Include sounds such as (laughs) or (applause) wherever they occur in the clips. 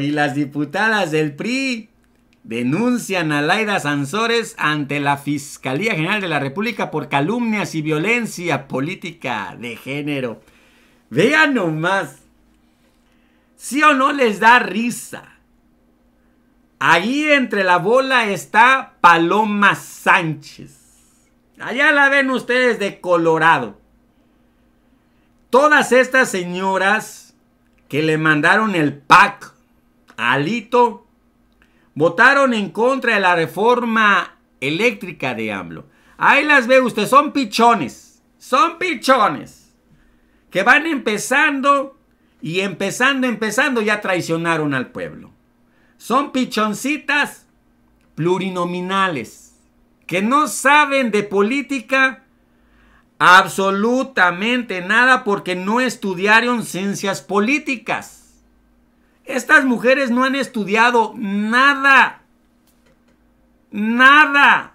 y las diputadas del PRI denuncian a Laida Sansores ante la Fiscalía General de la República por calumnias y violencia política de género. Vean nomás. ¿Sí o no les da risa? Ahí entre la bola está Paloma Sánchez. Allá la ven ustedes de Colorado. Todas estas señoras que le mandaron el PAC a Alito votaron en contra de la reforma eléctrica de AMLO. Ahí las ve usted, son pichones, son pichones, que van empezando y empezando, empezando, ya traicionaron al pueblo. Son pichoncitas plurinominales, que no saben de política Absolutamente nada porque no estudiaron ciencias políticas. Estas mujeres no han estudiado nada. Nada.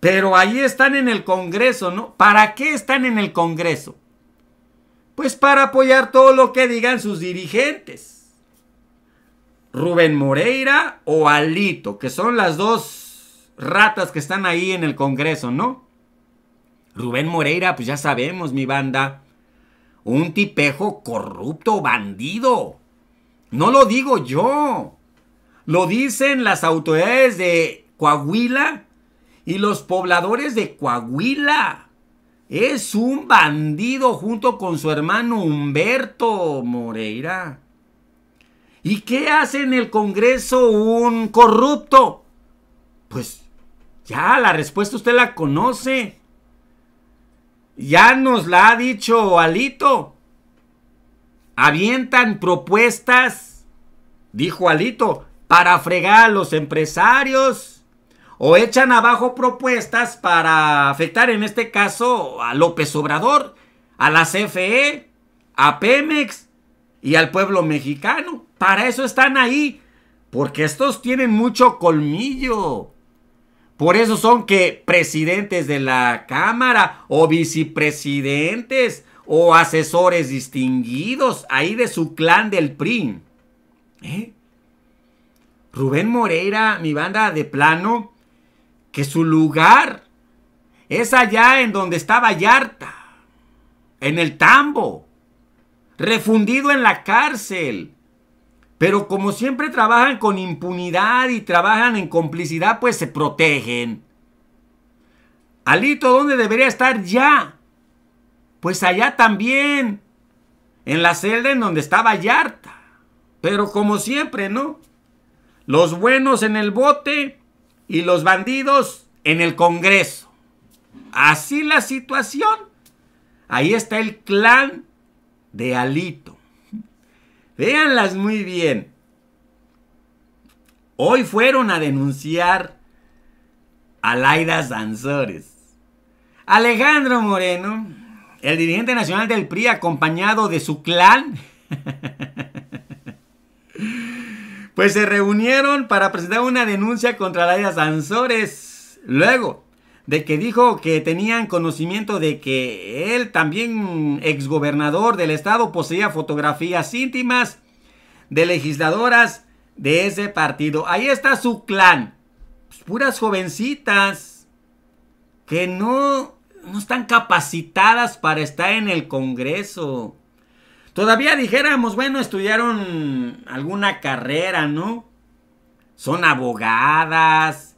Pero ahí están en el Congreso, ¿no? ¿Para qué están en el Congreso? Pues para apoyar todo lo que digan sus dirigentes. Rubén Moreira o Alito, que son las dos ratas que están ahí en el Congreso, ¿no? Rubén Moreira, pues ya sabemos, mi banda. Un tipejo corrupto, bandido. No lo digo yo. Lo dicen las autoridades de Coahuila y los pobladores de Coahuila. Es un bandido junto con su hermano Humberto Moreira. ¿Y qué hace en el Congreso un corrupto? Pues ya, la respuesta usted la conoce. Ya nos la ha dicho Alito. Avientan propuestas, dijo Alito, para fregar a los empresarios. O echan abajo propuestas para afectar, en este caso, a López Obrador, a la CFE, a Pemex y al pueblo mexicano. Para eso están ahí. Porque estos tienen mucho colmillo. Por eso son que presidentes de la Cámara o vicepresidentes o asesores distinguidos ahí de su clan del PRI. ¿Eh? Rubén Moreira, mi banda de plano, que su lugar es allá en donde estaba Yarta, en el tambo, refundido en la cárcel, pero como siempre trabajan con impunidad y trabajan en complicidad, pues se protegen. Alito, ¿dónde debería estar ya? Pues allá también. En la celda en donde estaba Yarta. Pero como siempre, ¿no? Los buenos en el bote y los bandidos en el Congreso. Así la situación. Ahí está el clan de Alito. Véanlas muy bien. Hoy fueron a denunciar a Laida Sansores. Alejandro Moreno, el dirigente nacional del PRI, acompañado de su clan, (laughs) pues se reunieron para presentar una denuncia contra Laida Sansores. Luego, de que dijo que tenían conocimiento de que él también exgobernador del estado poseía fotografías íntimas de legisladoras de ese partido. Ahí está su clan. Pues, puras jovencitas que no, no están capacitadas para estar en el Congreso. Todavía dijéramos, bueno, estudiaron alguna carrera, ¿no? Son abogadas,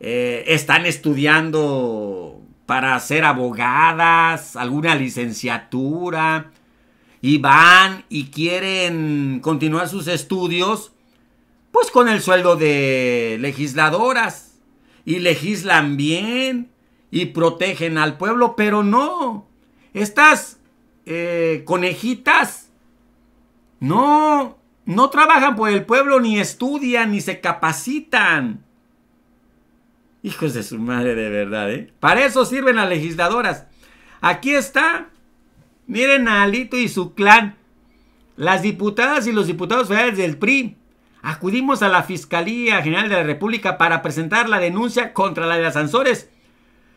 eh, están estudiando para ser abogadas, alguna licenciatura, y van y quieren continuar sus estudios, pues con el sueldo de legisladoras, y legislan bien, y protegen al pueblo, pero no, estas eh, conejitas no, no trabajan por el pueblo, ni estudian, ni se capacitan. Hijos de su madre, de verdad, ¿eh? Para eso sirven las legisladoras. Aquí está. Miren a Alito y su clan. Las diputadas y los diputados federales del PRI acudimos a la Fiscalía General de la República para presentar la denuncia contra la de las Ansores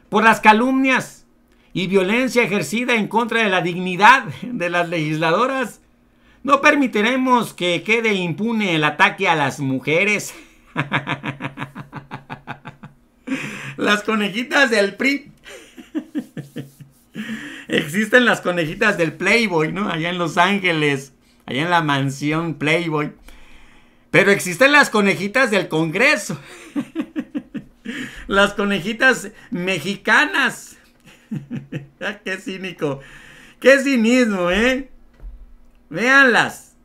por las calumnias y violencia ejercida en contra de la dignidad (laughs) de las legisladoras. No permitiremos que quede impune el ataque a las mujeres. (laughs) Las conejitas del PRI. Existen las conejitas del Playboy, ¿no? Allá en Los Ángeles, allá en la mansión Playboy. Pero existen las conejitas del Congreso. las conejitas mexicanas. Ah, qué cínico. Qué cinismo, ¿eh? Véanlas.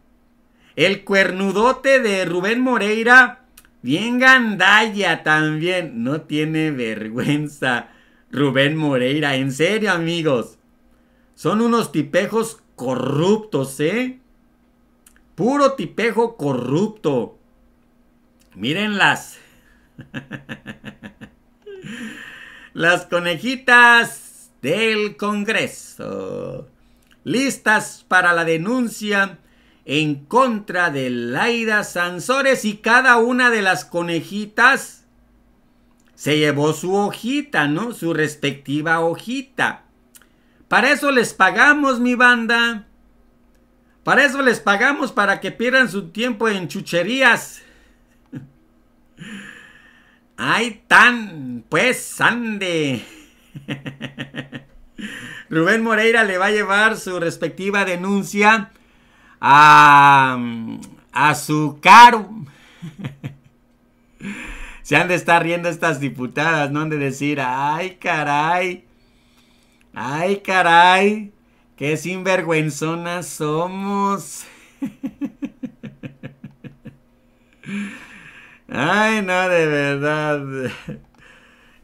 El cuernudote de Rubén Moreira Bien gandalla también. No tiene vergüenza. Rubén Moreira, en serio amigos. Son unos tipejos corruptos, ¿eh? Puro tipejo corrupto. Mírenlas. (laughs) Las conejitas del Congreso. Listas para la denuncia en contra de Laida Sansores y cada una de las conejitas se llevó su hojita, ¿no? Su respectiva hojita. Para eso les pagamos, mi banda. Para eso les pagamos, para que pierdan su tiempo en chucherías. (laughs) Ay, tan, pues, ande. (laughs) Rubén Moreira le va a llevar su respectiva denuncia Mm, a, su (laughs) Se han de estar riendo estas diputadas, no han de decir, ay caray, ay caray, qué sinvergüenzonas somos. (laughs) ay, no, de verdad.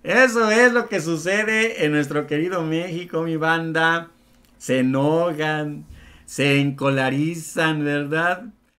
Eso es lo que sucede en nuestro querido México, mi banda. Se enojan se encolarizan, ¿verdad?